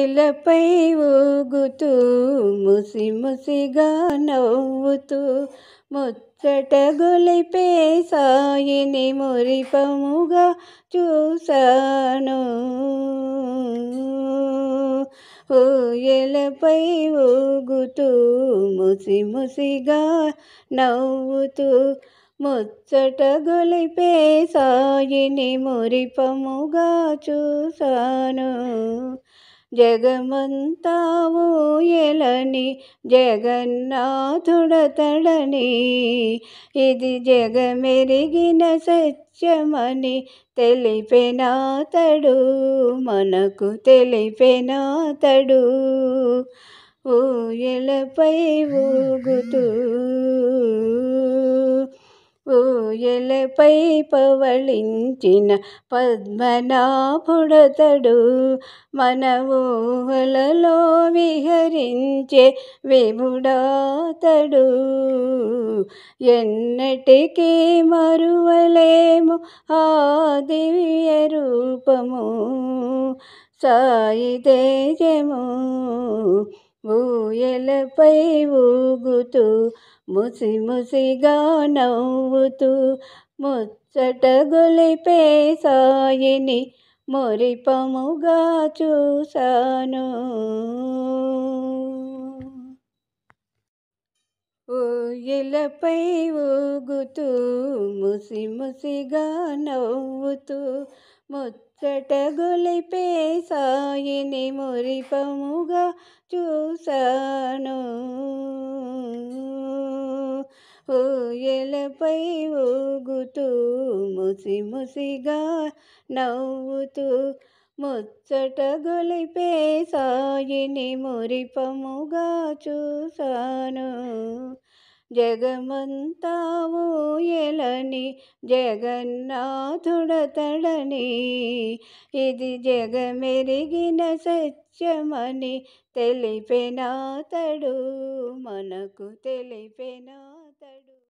ఎలపై ఊగుతూ ముసి ముసిగా నవ్వుతూ ముచ్చట గొలిపే సాయిని మురిపముగా చూశాను ఎలపై ఊగుతూ ముసి ముసిగా నవ్వుతూ ముచ్చట గొలిపే సాయిని మురిపముగా చూశాను జగమంతా ఊయలని జగన్నాథుడతడని ఇది జగమెరిగిన సత్యమని తెలిపినాతడు మనకు తెలిపినాతడు ఊయలపై ఊగుతూ పూయలపై పవళించిన పద్మనాభుడతడు మన ఊహలలో విహరించే విముడాతడు ఎన్నటికీ మరువలేము ఆ దివ్య రూపము సాయి తేజము ఊయలపై ఊగుతూ ముసి ముసిగా నవ్వుతూ ముచ్చట గులిపే సాయిని మురిపముగా చూశాను ఊయలపై ఊగుతూ ముసి ముసిగా నవ్వుతూ ముచ్చట గొలిపే సాయిని మురిపముగా చూశాను ఊయలపై ఊగుతూ ముసి ముసిగా నవ్వుతూ ముచ్చట గొలిపే సాయిని మురిపముగా చూసాను జగమంతావో ఎలని జగన్నాథుడతడని ఇది జగమెరిగిన సత్యమని తెలిపినాతడు మనకు తెలిపినాతడు